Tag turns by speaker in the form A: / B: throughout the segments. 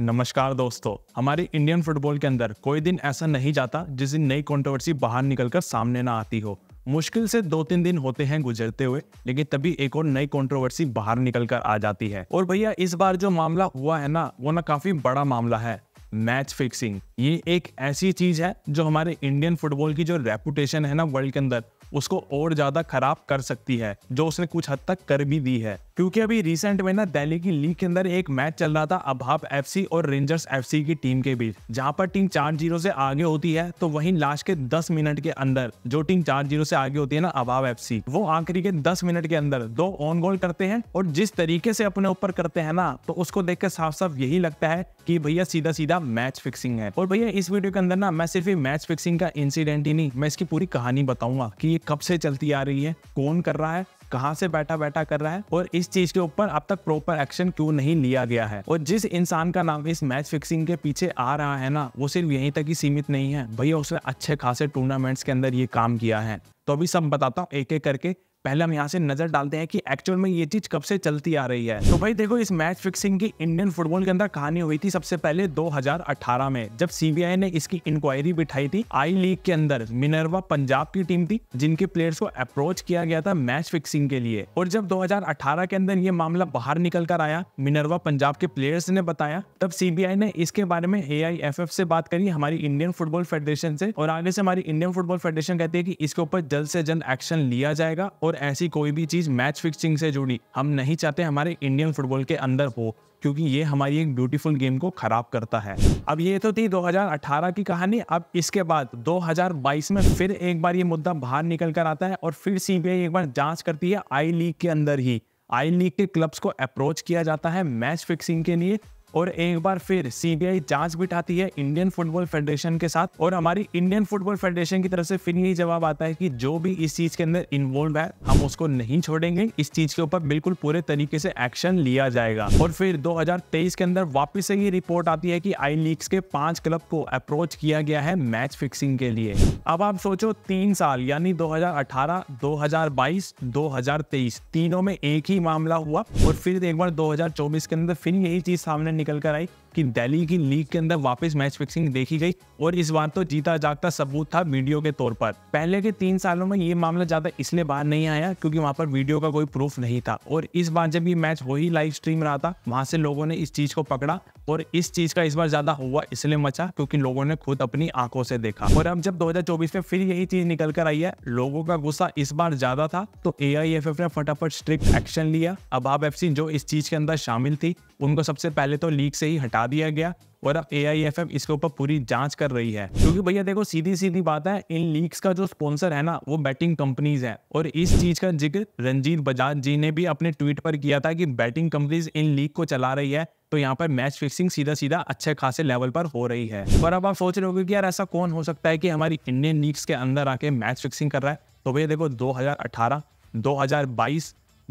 A: नमस्कार दोस्तों हमारे इंडियन फुटबॉल के अंदर कोई दिन ऐसा नहीं जाता जिस दिन नई कंट्रोवर्सी बाहर निकलकर सामने ना आती हो मुश्किल से दो तीन दिन होते हैं गुजरते हुए लेकिन तभी एक और नई कंट्रोवर्सी बाहर निकल कर आ जाती है और भैया इस बार जो मामला हुआ है ना वो ना काफी बड़ा मामला है मैच फिक्सिंग ये एक ऐसी चीज है जो हमारे इंडियन फुटबॉल की जो रेपुटेशन है ना वर्ल्ड के अंदर उसको और ज्यादा खराब कर सकती है जो उसने कुछ हद तक कर भी दी है क्योंकि अभी रिसेंट में ना दिल्ली की लीग के अंदर एक मैच चल रहा था अभाव एफ और रेंजर्स एफ की टीम के बीच जहाँ पर टीम चार जीरो से आगे होती है तो वहीं लास्ट के दस मिनट के अंदर जो टीम चार जीरो से आगे होती है ना अभाव एफ वो आखिरी के दस मिनट के अंदर दो ऑन गोल करते हैं और जिस तरीके से अपने ऊपर करते हैं ना तो उसको देख कर साफ साफ यही लगता है कि भैया सीधा सीधा मैच फिक्सिंग है और भैया इस वीडियो के अंदर ना मैं सिर्फ मैच फिक्सिंग का इंसिडेंट ही नहीं मैं इसकी पूरी कहानी बताऊंगा कि ये कब से चलती आ रही है कौन कर रहा है कहाँ से बैठा बैठा कर रहा है और इस चीज के ऊपर अब तक प्रॉपर एक्शन क्यों नहीं लिया गया है और जिस इंसान का नाम इस मैच फिक्सिंग के पीछे आ रहा है ना वो सिर्फ यहीं तक ही सीमित नहीं है भैया उसने अच्छे खासे टूर्नामेंट्स के अंदर ये काम किया है तो अभी सब बताता हूँ एक एक करके पहले हम यहाँ से नजर डालते हैं कि एक्चुअल में ये चीज कब से चलती आ रही है तो भाई देखो इस मैच फिक्सिंग की इंडियन फुटबॉल के अंदर कहानी हुई थी सबसे पहले 2018 में जब सीबीआई ने इसकी इंक्वायरी बिठाई थी आई लीग के अंदर मिनरवा पंजाब की टीम थी जिनके प्लेयर्स को अप्रोच किया गया था मैच फिक्सिंग के लिए और जब दो के अंदर ये मामला बाहर निकल कर आया मिनरवा पंजाब के प्लेयर्स ने बताया तब सीबीआई ने इसके बारे में ए से बात करी हमारी इंडियन फुटबॉल फेडरेशन से और आगे से हमारी इंडियन फुटबॉल फेडरेशन कहती है की इसके ऊपर जल्द से जल्द एक्शन लिया जाएगा और और ऐसी कोई भी चीज़ मैच फिक्सिंग से जुड़ी हम नहीं चाहते हमारे इंडियन फुटबॉल के अंदर हो क्योंकि ये हमारी एक ब्यूटीफुल गेम को खराब करता है अब ये तो थी 2018 की कहानी अब इसके बाद 2022 में फिर एक बार ये मुद्दा बाहर निकल कर आता है और फिर सी एक बार जांच करती है आई लीग के अंदर ही आई लीग के क्लब्स को अप्रोच किया जाता है मैच फिक्सिंग के लिए और एक बार फिर सीबीआई जांच बिठाती है इंडियन फुटबॉल फेडरेशन के साथ और हमारी इंडियन फुटबॉल फेडरेशन की तरफ से फिर यही जवाब आता है कि जो भी इस चीज के अंदर इन्वॉल्व है हम उसको नहीं छोड़ेंगे इस चीज के ऊपर बिल्कुल पूरे तरीके से एक्शन लिया जाएगा और फिर दो के अंदर वापिस से ये रिपोर्ट आती है की आई लीग के पांच क्लब को अप्रोच किया गया है मैच फिक्सिंग के लिए अब आप सोचो तीन साल यानी 2018, 2022, 2023 तीनों में एक ही मामला हुआ और फिर एक बार 2024 के अंदर फिर यही चीज सामने निकल कर आई कि दिल्ली की लीग के अंदर वापस मैच फिक्सिंग देखी गई और इस बार तो जीता जागता सबूत था वीडियो के तौर पर पहले के तीन सालों में ये मामला ज़्यादा इसलिए बाहर नहीं आया क्योंकि वहाँ पर वीडियो का कोई प्रूफ नहीं था और इस बार जब ये मैच वही लाइव स्ट्रीम रहा था वहाँ से लोगों ने इस चीज़ को पकड़ा और इस चीज़ का इस बार ज़्यादा हुआ इसलिए मचा क्योंकि लोगों ने खुद अपनी आंखों से देखा और अब जब 2024 में फिर यही चीज़ निकल कर आई है लोगों का गुस्सा इस बार ज़्यादा था तो ए ने फटाफट स्ट्रिक्ट एक्शन लिया अबाब एफ जो इस चीज़ के अंदर शामिल थी उनको सबसे पहले तो लीग से ही हटा हटा दिया गया और अब ए इसके ऊपर पूरी जांच कर रही है क्योंकि भैया देखो सीधी सीधी बात है इन लीक्स का जो स्पॉन्सर है ना वो बैटिंग कंपनीज है और इस चीज का जिक्र रंजीत बजाज जी ने भी अपने ट्वीट पर किया था कि बैटिंग कंपनीज इन लीग को चला रही है तो यहाँ पर मैच फिक्सिंग सीधा सीधा अच्छे खासे लेवल पर हो रही है और अब आप सोच रहे हो कि यार ऐसा कौन हो सकता है कि हमारी इंडियन लीग्स के अंदर आके मैच फिक्सिंग कर रहा है तो भैया देखो दो हजार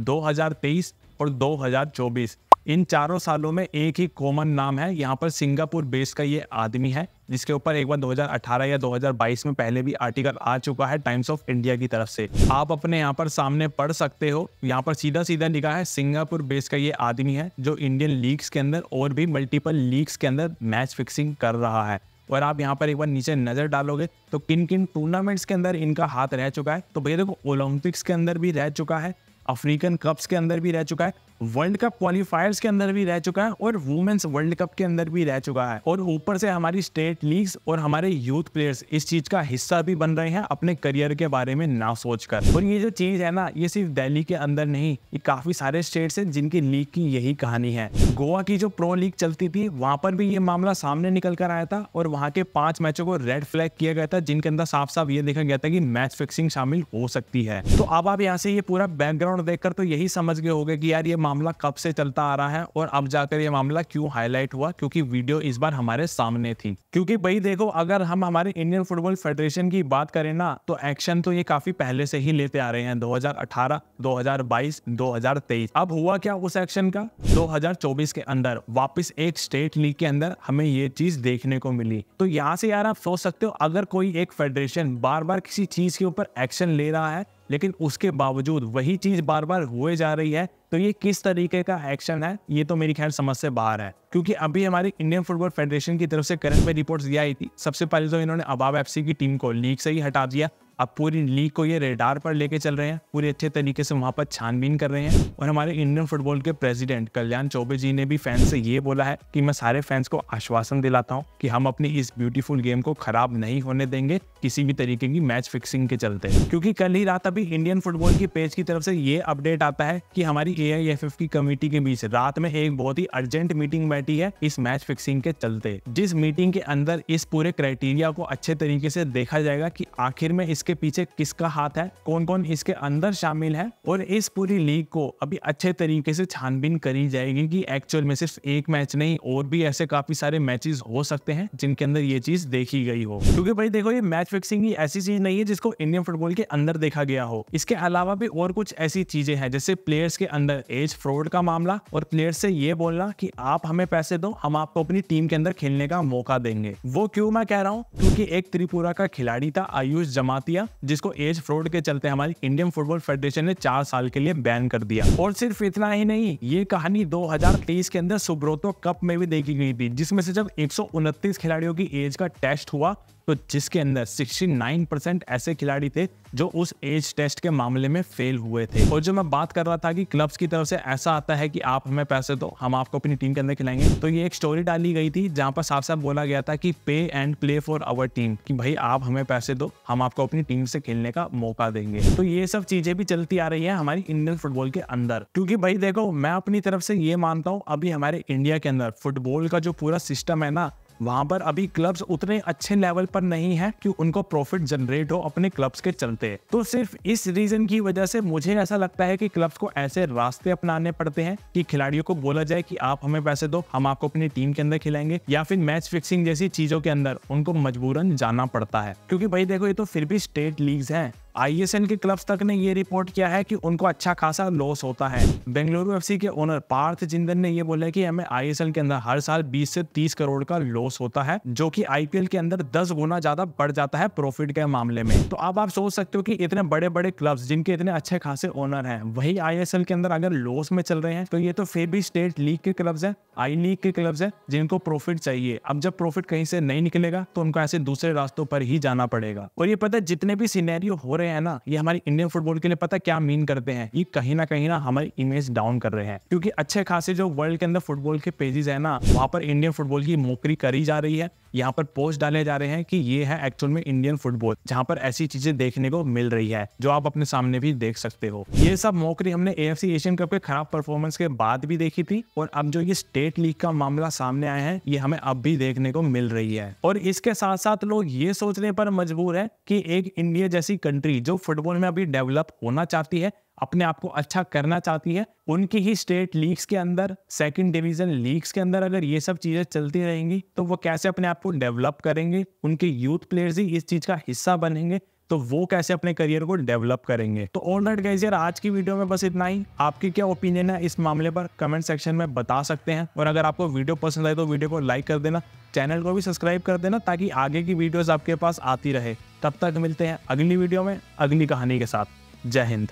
A: 2023 और 2024 इन चारों सालों में एक ही कॉमन नाम है यहाँ पर सिंगापुर बेस का ये आदमी है जिसके ऊपर एक बार 2018 या 2022 में पहले भी आर्टिकल आ चुका है टाइम्स ऑफ इंडिया की तरफ से आप अपने यहाँ पर सामने पढ़ सकते हो यहाँ पर सीधा सीधा लिखा है सिंगापुर बेस का ये आदमी है जो इंडियन लीग्स के अंदर और भी मल्टीपल लीग्स के अंदर मैच फिक्सिंग कर रहा है और आप यहाँ पर एक बार नीचे नजर डालोगे तो किन किन टूर्नामेंट्स के अंदर इनका हाथ रह चुका है तो भैया देखो ओलंपिक्स के अंदर भी रह चुका है अफ्रीकन कप्स के अंदर भी रह चुका है वर्ल्ड कप क्वालिफायर्स के अंदर भी रह चुका है और वुमेन्स वर्ल्ड कप के अंदर भी रह चुका है और ऊपर से हमारी स्टेट लीग और हमारे यूथ प्लेयर्स इस चीज का हिस्सा भी बन रहे हैं अपने करियर के बारे में ना सोचकर और ये जो चीज है ना ये सिर्फ दिल्ली के अंदर नहीं ये काफी सारे स्टेट्स हैं जिनकी लीग की यही कहानी है गोवा की जो प्रो लीग चलती थी वहां पर भी ये मामला सामने निकल कर आया था और वहां के पांच मैचों को रेड फ्लैग किया गया था जिनके अंदर साफ साफ ये देखा गया था कि मैच फिक्सिंग शामिल हो सकती है तो अब आप यहाँ से ये पूरा बैकग्राउंड देखकर तो यही समझ गए गए कि यार ये मामला कब से चलता आ रहा है और अब जाकर ये मामला क्यों हाईलाइट हुआ क्योंकि वीडियो इस बार हमारे सामने थी क्योंकि भाई देखो अगर हम हमारे इंडियन फुटबॉल फेडरेशन की बात करें ना तो एक्शन तो ये काफी पहले से ही लेते आ रहे हैं 2018, 2022, 2023 अब हुआ क्या उस एक्शन का 2024 के अंदर वापस एक स्टेट लीग के अंदर हमें ये चीज देखने को मिली तो यहाँ से यार आप सोच सकते हो अगर कोई एक फेडरेशन बार बार किसी चीज के ऊपर एक्शन ले रहा है लेकिन उसके बावजूद वही चीज बार बार हुए जा रही है तो ये किस तरीके का एक्शन है ये तो मेरी खैर समझ से बाहर है क्योंकि अभी हमारी इंडियन फुटबॉल फेडरेशन की तरफ से करंट में रिपोर्ट्स दिया आई थी सबसे पहले तो इन्होंने अबाब एफसी की टीम को लीग से ही हटा दिया अब पूरी लीग को ये रेडार पर लेके चल रहे हैं पूरे अच्छे तरीके से वहाँ पर छानबीन कर रहे हैं और हमारे इंडियन फुटबॉल के प्रेसिडेंट कल्याण चौबे जी ने भी फैंस से ये बोला है कि मैं सारे फैंस को आश्वासन दिलाता हूँ कि हम अपनी इस ब्यूटीफुल गेम को खराब नहीं होने देंगे किसी भी तरीके की मैच फिक्सिंग के चलते क्योंकि कल ही रात अभी इंडियन फुटबॉल की पेज की तरफ से ये अपडेट आता है की हमारी ए की कमेटी के बीच रात में एक बहुत ही अर्जेंट मीटिंग बैठी है इस मैच फिक्सिंग के चलते जिस मीटिंग के अंदर इस पूरे क्राइटेरिया को अच्छे तरीके से देखा जाएगा की आखिर में इस इसके पीछे किसका हाथ है कौन कौन इसके अंदर शामिल है और इस पूरी लीग को अभी अच्छे तरीके से छानबीन करी जाएगी कि एक्चुअल में सिर्फ एक मैच नहीं और भी ऐसे काफी सारे मैचेस हो सकते हैं जिनके अंदर ये चीज देखी गई हो क्योंकि भाई देखो ये मैच फिक्सिंग ही ऐसी चीज नहीं है जिसको इंडियन फुटबॉल के अंदर देखा गया हो इसके अलावा भी और कुछ ऐसी चीजें हैं जैसे प्लेयर्स के अंदर एज फ्रॉड का मामला और प्लेयर्स से ये बोलना की आप हमें पैसे दो हम आपको अपनी टीम के अंदर खेलने का मौका देंगे वो क्यों मैं कह रहा हूँ क्योंकि एक त्रिपुरा का खिलाड़ी था आयुष जमाती किया जिसको एज फ्रॉड के चलते हमारी इंडियन फुटबॉल फेडरेशन ने चार साल के लिए बैन कर दिया और सिर्फ इतना ही नहीं ये कहानी 2023 के अंदर सुब्रोतो कप में भी देखी गई थी जिसमें से जब एक खिलाड़ियों की एज का टेस्ट हुआ तो जिसके अंदर 69 परसेंट ऐसे खिलाड़ी थे जो उस एज टेस्ट के मामले में फेल हुए थे और जो मैं बात कर रहा था कि क्लब्स की तरफ से ऐसा आता है कि आप हमें पैसे दो हम आपको अपनी टीम के अंदर खिलाएंगे तो ये एक स्टोरी डाली गई थी जहाँ पर साफ साफ बोला गया था कि pay and play for our team कि भाई आप हमें पैसे दो हम आपको अपनी टीम से खेलने का मौका देंगे तो ये सब चीजें भी चलती आ रही है हमारी इंडियन फुटबॉल के अंदर क्योंकि भाई देखो मैं अपनी तरफ से ये मानता हूँ अभी हमारे इंडिया के अंदर फुटबॉल का जो पूरा सिस्टम है ना वहाँ पर अभी क्लब्स उतने अच्छे लेवल पर नहीं है कि उनको प्रॉफिट जनरेट हो अपने क्लब्स के चलते तो सिर्फ इस रीजन की वजह से मुझे ऐसा लगता है कि क्लब्स को ऐसे रास्ते अपनाने पड़ते हैं कि खिलाड़ियों को बोला जाए कि आप हमें पैसे दो हम आपको अपनी टीम के अंदर खिलाएंगे या फिर मैच फिक्सिंग जैसी चीजों के अंदर उनको मजबूरन जाना पड़ता है क्योंकि भाई देखो ये तो फिर भी स्टेट लीग है आईएसएल e के क्लब्स तक ने ये रिपोर्ट किया है कि उनको अच्छा खासा लॉस होता है बेंगलुरु एफसी के ओनर पार्थ जिंदन ने यह बोला कि हमें आईएसएल e के अंदर हर साल 20 से 30 करोड़ का लॉस होता है जो कि आईपीएल के अंदर 10 गुना ज्यादा बढ़ जाता है प्रॉफिट के मामले में तो अब आप सोच सकते हो कि इतने बड़े बड़े क्लब्स जिनके इतने अच्छे खासे ओनर है वही आई e के अंदर अगर लॉस में चल रहे हैं तो ये तो फिर भी स्टेट लीग के क्लब्स है आई लीग के क्लब्स है जिनको प्रॉफिट चाहिए अब जब प्रॉफिट कहीं से नहीं निकलेगा तो उनको ऐसे दूसरे रास्तों पर ही जाना पड़ेगा और ये पता है जितने भी सीनेरियो हो रहे रहे हैं ना ये हमारी इंडियन फुटबॉल के लिए पता क्या मीन करते हैं ये कहीं ना कहीं ना हमारी इमेज डाउन कर रहे हैं क्योंकि अच्छे खासे जो वर्ल्ड के अंदर फुटबॉल के पेजेस है ना वहाँ पर इंडियन फुटबॉल की नौकरी करी जा रही है यहाँ पर पोस्ट डाले जा रहे हैं कि ये है एक्चुअल में इंडियन फुटबॉल जहाँ पर ऐसी चीजें देखने को मिल रही है जो आप अपने सामने भी देख सकते हो ये सब मौकरी हमने ए एशियन कप के खराब परफॉर्मेंस के बाद भी देखी थी और अब जो ये स्टेट लीग का मामला सामने आया है ये हमें अब भी देखने को मिल रही है और इसके साथ साथ लोग ये सोचने पर मजबूर है की एक इंडिया जैसी कंट्री जो फुटबॉल में अभी डेवलप होना चाहती है अपने आप को अच्छा करना चाहती है उनकी ही स्टेट लीग्स के अंदर सेकंड डिवीजन लीग्स के अंदर अगर ये सब चीज़ें चलती रहेंगी तो वो कैसे अपने आप को डेवलप करेंगे उनके यूथ प्लेयर्स ही इस चीज़ का हिस्सा बनेंगे तो वो कैसे अपने करियर को डेवलप करेंगे तो ऑल राइट गाइज यार आज की वीडियो में बस इतना ही आपकी क्या ओपिनियन है इस मामले पर कमेंट सेक्शन में बता सकते हैं और अगर आपको वीडियो पसंद आए तो वीडियो को लाइक कर देना चैनल को भी सब्सक्राइब कर देना ताकि आगे की वीडियोस आपके पास आती रहे तब तक मिलते हैं अगली वीडियो में अगली कहानी के साथ जय हिंद